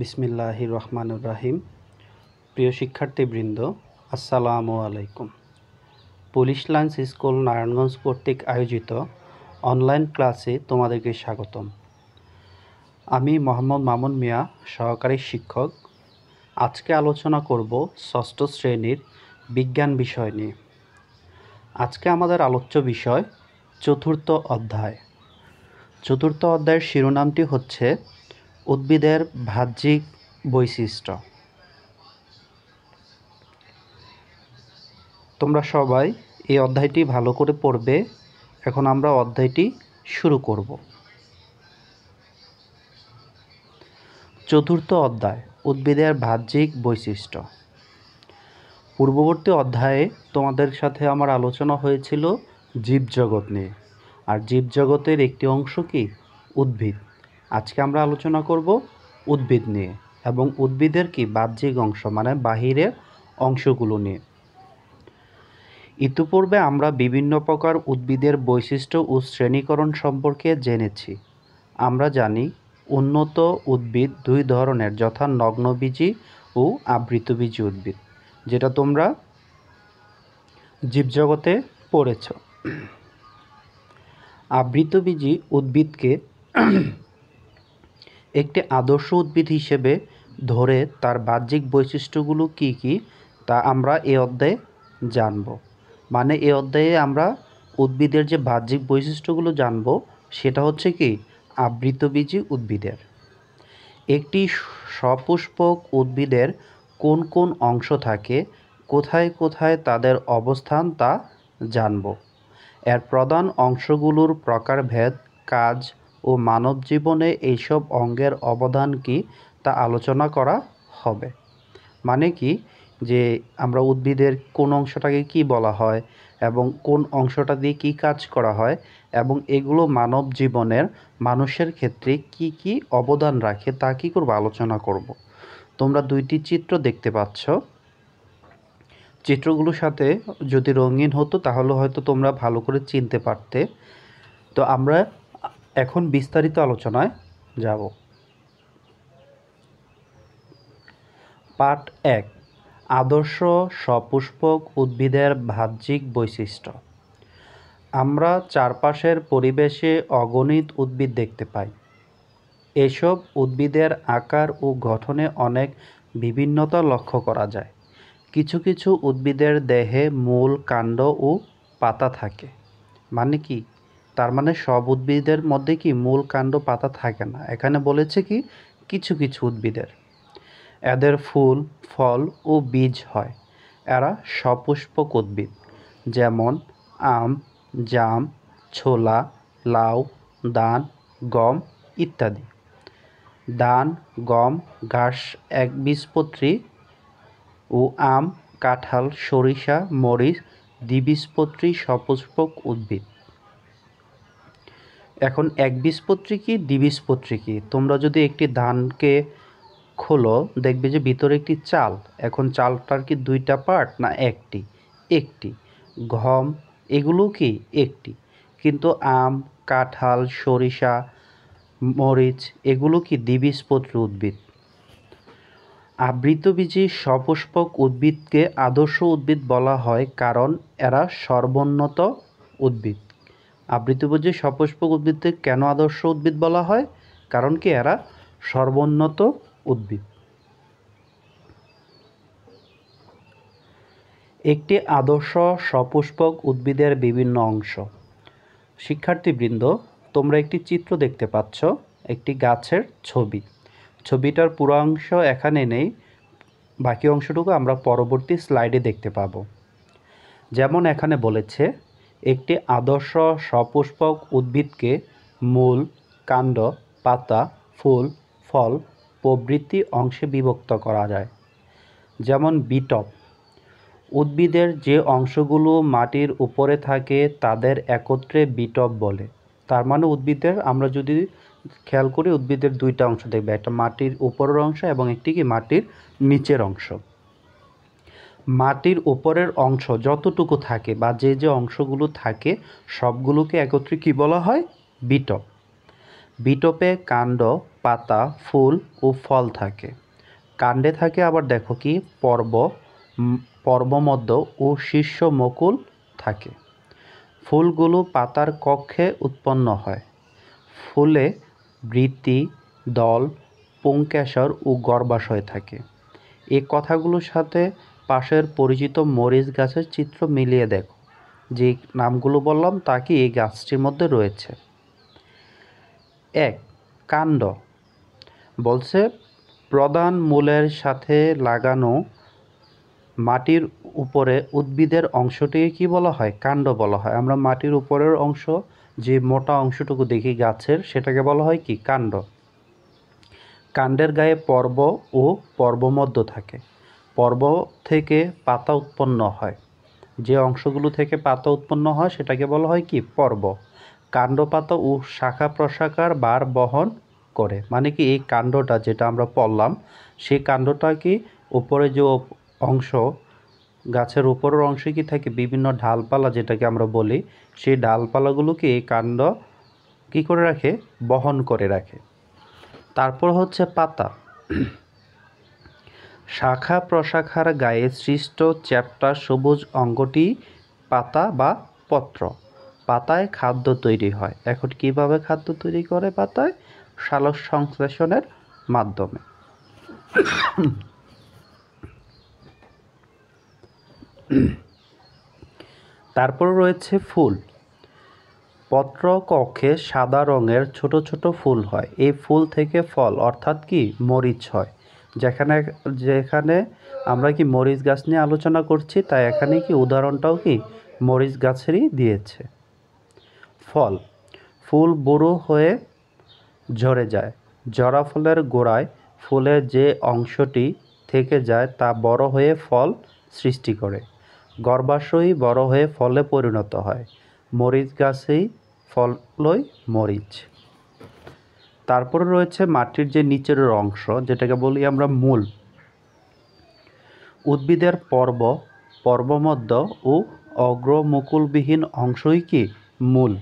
বিসমিল্লাহ রহমানুর রাহিম প্রিয় শিক্ষার্থীবৃন্দ আসসালামু আলাইকুম পুলিশ লাইন্স স্কুল নারায়ণগঞ্জ কর্তৃক আয়োজিত অনলাইন ক্লাসে তোমাদেরকে স্বাগতম আমি মোহাম্মদ মামুন মিয়া সহকারী শিক্ষক আজকে আলোচনা করব ষষ্ঠ শ্রেণীর বিজ্ঞান বিষয় নিয়ে আজকে আমাদের আলোচ্য বিষয় চতুর্থ অধ্যায় চতুর্থ অধ্যায়ের শিরোনামটি হচ্ছে উদ্ভিদের বাহ্যিক বৈশিষ্ট্য তোমরা সবাই এই অধ্যায়টি ভালো করে পড়বে এখন আমরা অধ্যায়টি শুরু করব চতুর্থ অধ্যায় উদ্ভিদের বাহ্যিক বৈশিষ্ট্য পূর্ববর্তী অধ্যায়ে তোমাদের সাথে আমার আলোচনা হয়েছিল জীবজগৎ নিয়ে আর জীবজগতের একটি অংশ কি উদ্ভিদ আজকে আমরা আলোচনা করব উদ্ভিদ নিয়ে এবং উদ্ভিদের কি বাহ্যিক অংশ মানে বাহিরের অংশগুলো নিয়ে ইতিপূর্বে আমরা বিভিন্ন প্রকার উদ্ভিদের বৈশিষ্ট্য ও শ্রেণীকরণ সম্পর্কে জেনেছি আমরা জানি উন্নত উদ্ভিদ দুই ধরনের যথা নগ্নবীজী ও আবৃতবীজী উদ্ভিদ যেটা তোমরা জীবজগতে পড়েছ আবৃতবীজী উদ্ভিদকে একটি আদর্শ উদ্ভিদ হিসেবে ধরে তার বাহ্যিক বৈশিষ্ট্যগুলো কি কি তা আমরা এ অধ্যায়ে জানব মানে এ অধ্যায়ে আমরা উদ্ভিদের যে বাহ্যিক বৈশিষ্ট্যগুলো জানব সেটা হচ্ছে কি আবৃতবীজী উদ্ভিদের একটি সপুষ্পক উদ্ভিদের কোন কোন অংশ থাকে কোথায় কোথায় তাদের অবস্থান তা জানব এর প্রধান অংশগুলোর প্রকারভেদ কাজ ও মানব জীবনে এইসব অঙ্গের অবদান কি তা আলোচনা করা হবে মানে কি যে আমরা উদ্ভিদের কোন অংশটাকে কি বলা হয় এবং কোন অংশটা দিয়ে কী কাজ করা হয় এবং এগুলো মানব জীবনের মানুষের ক্ষেত্রে কি কি অবদান রাখে তা কী করবো আলোচনা করব। তোমরা দুইটি চিত্র দেখতে পাচ্ছ চিত্রগুলোর সাথে যদি রঙিন হতো তাহলে হয়তো তোমরা ভালো করে চিনতে পারতে তো আমরা এখন বিস্তারিত আলোচনায় যাব পার্ট এক আদর্শ সপুষ্পক উদ্ভিদের ভাহ্যিক বৈশিষ্ট্য আমরা চারপাশের পরিবেশে অগণিত উদ্ভিদ দেখতে পাই এসব উদ্ভিদের আকার ও গঠনে অনেক বিভিন্নতা লক্ষ্য করা যায় কিছু কিছু উদ্ভিদের দেহে মূল কাণ্ড ও পাতা থাকে মানে কি তার মানে সব উদ্ভিদের মধ্যে কি মূল কাণ্ড পাতা থাকে না এখানে বলেছে কি কিছু কিছু উদ্ভিদের এদের ফুল ফল ও বীজ হয় এরা সপুষ্পক উদ্ভিদ যেমন আম জাম ছোলা লাউ দান গম ইত্যাদি দান গম ঘাস একবীজপত্রী ও আম কাঁঠাল সরিষা মরিচ দ্বিবীজপত্রী সপুষ্পক উদ্ভিদ এখন একবীজপত্রী কি দ্বিবীজপত্রী কি তোমরা যদি একটি ধানকে খোলো দেখবে যে ভিতরে একটি চাল এখন চালটার কি দুইটা পার্ট না একটি একটি ঘম এগুলো কি একটি কিন্তু আম কাঁঠাল সরিষা মরিচ এগুলো কি দ্বিবীজপত্রী উদ্ভিদ আবৃতবীজী সপুষ্পক উদ্ভিদকে আদর্শ উদ্ভিদ বলা হয় কারণ এরা সর্বোন্নত উদ্ভিদ আবৃতভোজী সপুষ্পক উদ্ভিদকে কেন আদর্শ উদ্ভিদ বলা হয় কারণ কি এরা সর্বোন্নত উদ্ভিদ একটি আদর্শ সপুষ্পক উদ্ভিদের বিভিন্ন অংশ শিক্ষার্থীবৃন্দ তোমরা একটি চিত্র দেখতে পাচ্ছ একটি গাছের ছবি ছবিটার পুরো অংশ এখানে নেই বাকি অংশটুকু আমরা পরবর্তী স্লাইডে দেখতে পাব যেমন এখানে বলেছে একটি আদর্শ সপুষ্পক উদ্ভিদকে মূল, কাণ্ড, পাতা, ফুল, ফল প্রভৃতি অংশে বিভক্ত করা যায় যেমন বিটপ উদ্ভিদের যে অংশগুলো মাটির উপরে থাকে তাদের একত্রে বিটপ বলে তার মানে উদ্ভিদের আমরা যদি খেয়াল করি উদ্ভিদের দুইটা অংশ দেখবে একটা মাটির উপরের অংশ এবং একটি কি মাটির নিচের অংশ মাটির ওপরের অংশ যতটুকু থাকে বা যে যে অংশগুলো থাকে সবগুলোকে একত্রে কি বলা হয় বিটপ বিটপে কাণ্ড পাতা ফুল ও ফল থাকে কাণ্ডে থাকে আবার দেখো কি পর্ব পর্বমদ্য ও শীর্ষ মকুল থাকে ফুলগুলো পাতার কক্ষে উৎপন্ন হয় ফুলে বৃত্তি দল পুঙ্কেশ্বর ও গর্ভাশয় থাকে এ কথাগুলোর সাথে পাশের পরিচিত মরিচ গাছের চিত্র মিলিয়ে দেখো যে নামগুলো বললাম তা কি এই গাছটির মধ্যে রয়েছে এক কাণ্ড বলছে প্রধান মূলের সাথে লাগানো মাটির উপরে উদ্ভিদের অংশটিকে কি বলা হয় কাণ্ড বলা হয় আমরা মাটির উপরের অংশ যে মোটা অংশটুকু দেখি গাছের সেটাকে বলা হয় কি কাণ্ড কাণ্ডের গায়ে পর্ব ও পর্বমধ্য থাকে পর্ব থেকে পাতা উৎপন্ন হয় যে অংশগুলো থেকে পাতা উৎপন্ন হয় সেটাকে বলা হয় কি পর্ব কাণ্ড পাতা ও শাখা প্রশাখার বার বহন করে মানে কি এই কাণ্ডটা যেটা আমরা পড়লাম সেই কাণ্ডটা কি উপরে যে অংশ গাছের উপরের অংশে কি থাকে বিভিন্ন ঢালপালা যেটাকে আমরা বলি সেই ডালপালাগুলোকে এই কাণ্ড কি করে রাখে বহন করে রাখে তারপর হচ্ছে পাতা শাখা প্রশাখার গায়ে সৃষ্ট চ্যাপ্টা সবুজ অঙ্গটি পাতা বা পত্র পাতায় খাদ্য তৈরি হয় এখন কিভাবে খাদ্য তৈরি করে পাতায় সালস সংশ্লেষণের মাধ্যমে তারপর রয়েছে ফুল পত্র কক্ষে সাদা রঙের ছোট ছোট ফুল হয় এই ফুল থেকে ফল অর্থাৎ কি মরিচ হয় যেখানে যেখানে আমরা কি মরিচ গাছ নিয়ে আলোচনা করছি তাই এখানে কি উদাহরণটাও কি মরিচ গাছেরই দিয়েছে ফল ফুল বুড়ো হয়ে ঝরে যায় জরা ফলের গোড়ায় ফুলের যে অংশটি থেকে যায় তা বড় হয়ে ফল সৃষ্টি করে গর্ভাশয়ই বড় হয়ে ফলে পরিণত হয় মরিচ গাছেই ফলই মরিচ তারপরে রয়েছে মাটির যে নিচের অংশ যেটাকে বলি আমরা মূল উদ্ভিদের পর্ব পর্বমধ্য ও অগ্রমুকুলবিহীন অংশই কি মূল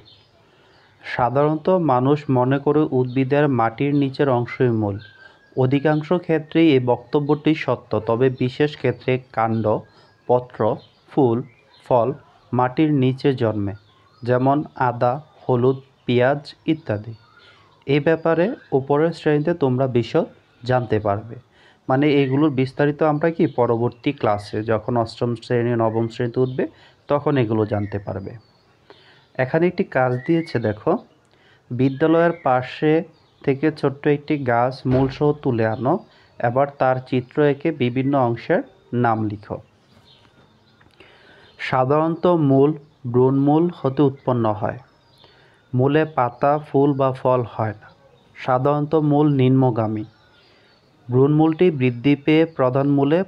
সাধারণত মানুষ মনে করে উদ্ভিদের মাটির নিচের অংশই মূল অধিকাংশ ক্ষেত্রেই এই বক্তব্যটি সত্য তবে বিশেষ ক্ষেত্রে কাণ্ড পত্র ফুল ফল মাটির নিচে জন্মে যেমন আদা হলুদ পেঁয়াজ ইত্যাদি এ ব্যাপারে উপরের শ্রেণীতে তোমরা বিশদ জানতে পারবে মানে এগুলোর বিস্তারিত আমরা কি পরবর্তী ক্লাসে যখন অষ্টম শ্রেণী নবম শ্রেণীতে উঠবে তখন এগুলো জানতে পারবে এখানে একটি কাজ দিয়েছে দেখো বিদ্যালয়ের পাশে থেকে ছোট্ট একটি গাছ মূলসহ তুলে আনো এবার তার চিত্র এঁকে বিভিন্ন অংশের নাম লিখো সাধারণত মূল ব্রণমূল হতে উৎপন্ন হয় মূলে পাতা ফুল বা ফল হয় না সাধারণত মূল নিম্নগামী ভ্রূণমূলটি বৃদ্ধি পেয়ে প্রধান মূলে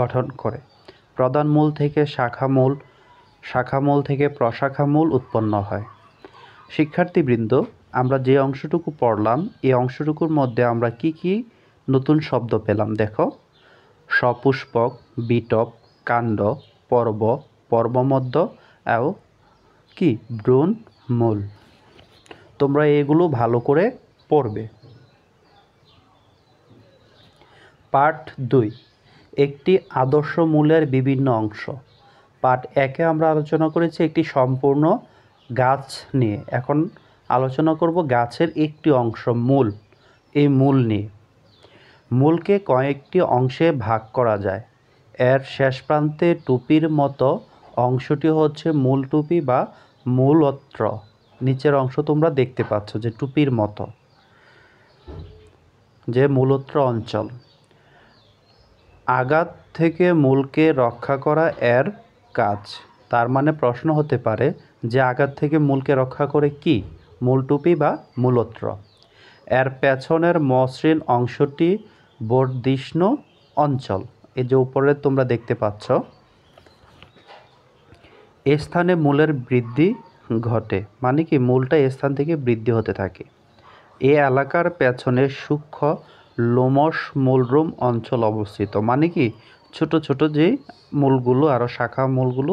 গঠন করে প্রধান মূল থেকে মূল শাখামূল থেকে প্রশাখামূল উৎপন্ন হয় শিক্ষার্থীবৃন্দ আমরা যে অংশটুকু পড়লাম এই অংশটুকুর মধ্যে আমরা কি কি নতুন শব্দ পেলাম দেখো সপুষ্পক বিটপ কাণ্ড পর্ব পর্বমধ্য এবং কি ভ্রূণ মূল তোমরা এগুলো ভালো করে পড়বে পার্ট দুই একটি আদর্শ মূলের বিভিন্ন অংশ পার্ট একে আমরা আলোচনা করেছি একটি সম্পূর্ণ গাছ নিয়ে এখন আলোচনা করব গাছের একটি অংশ মূল এই মূল নিয়ে মূলকে কয়েকটি অংশে ভাগ করা যায় এর শেষ প্রান্তে টুপির মতো অংশটি হচ্ছে মূল টুপি বা মূলত্র নিচের অংশ তোমরা দেখতে পাচ্ছ যে টুপির মতো যে মূলত্র অঞ্চল আঘাত থেকে মূলকে রক্ষা করা এর কাজ তার মানে প্রশ্ন হতে পারে যে আঘাত থেকে মূলকে রক্ষা করে কি মূল টুপি বা মূলত্র এর পেছনের মসৃণ অংশটি বর্ধিষ্ণু অঞ্চল এই যে উপরে তোমরা দেখতে পাচ্ছ স্থানে মূলের বৃদ্ধি ঘটে মানে কি মূলটা স্থান থেকে বৃদ্ধি হতে থাকে এ এলাকার পেছনে সূক্ষ্ম লোমস মূলরুম অঞ্চল অবস্থিত মানে কি ছোট ছোট যে মূলগুলো আরও শাখা মূলগুলো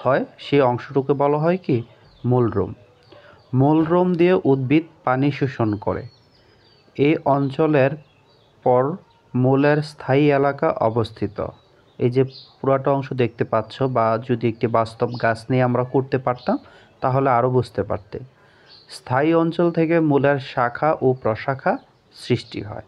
হয় সেই অংশটুকে বলা হয় কি মূলরুম মূলরুম দিয়ে উদ্ভিদ পানি শোষণ করে এই অঞ্চলের পর মূলের স্থায়ী এলাকা অবস্থিত এই যে পুরাটা অংশ দেখতে পাচ্ছ বা যদি একটি বাস্তব গাছ নিয়ে আমরা করতে পারতাম তাহলে আরও বুঝতে পারতে স্থায়ী অঞ্চল থেকে মূলের শাখা ও প্রশাখা সৃষ্টি হয়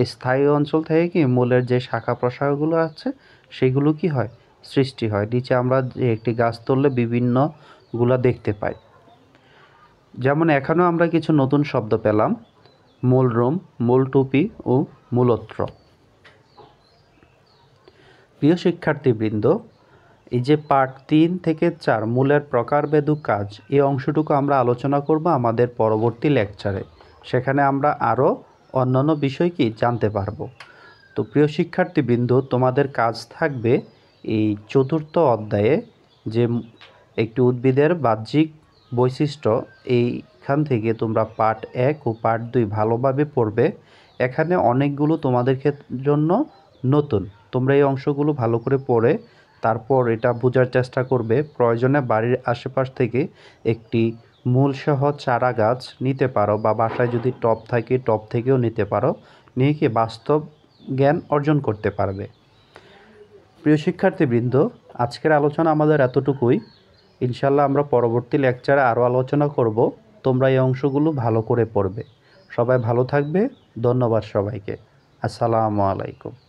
এই স্থায়ী অঞ্চল থেকে কি মূলের যে শাখা প্রশাখাগুলো আছে সেগুলো কি হয় সৃষ্টি হয় নিচে আমরা একটি গাছ তুললে বিভিন্নগুলো দেখতে পাই যেমন এখানেও আমরা কিছু নতুন শব্দ পেলাম মূল রোম মূল টুপি ও মূলত্র প্রিয় শিক্ষার্থীবৃন্দ এই যে পার্ট তিন থেকে চার মূলের প্রকারভেদু কাজ এই অংশটুকু আমরা আলোচনা করব আমাদের পরবর্তী লেকচারে সেখানে আমরা আরও অন্যান্য বিষয় কি জানতে পারব তো প্রিয় শিক্ষার্থীবৃন্দ তোমাদের কাজ থাকবে এই চতুর্থ অধ্যায়ে যে একটি উদ্ভিদের বাহ্যিক বৈশিষ্ট্য এইখান থেকে তোমরা পার্ট এক ও পার্ট দুই ভালোভাবে পড়বে এখানে অনেকগুলো তোমাদের জন্য নতুন তোমরা এই অংশগুলো ভালো করে পড়ে তারপর এটা বোঝার চেষ্টা করবে প্রয়োজনে বাড়ির আশেপাশ থেকে একটি সহ চারা গাছ নিতে পারো বা বাসায় যদি টপ থাকে টপ থেকেও নিতে পারো নিয়ে কি বাস্তব জ্ঞান অর্জন করতে পারবে প্রিয় শিক্ষার্থীবৃন্দ আজকের আলোচনা আমাদের এতটুকুই ইনশাল্লাহ আমরা পরবর্তী লেকচারে আরও আলোচনা করব তোমরা এই অংশগুলো ভালো করে পড়বে সবাই ভালো থাকবে ধন্যবাদ সবাইকে আসসালামু আলাইকুম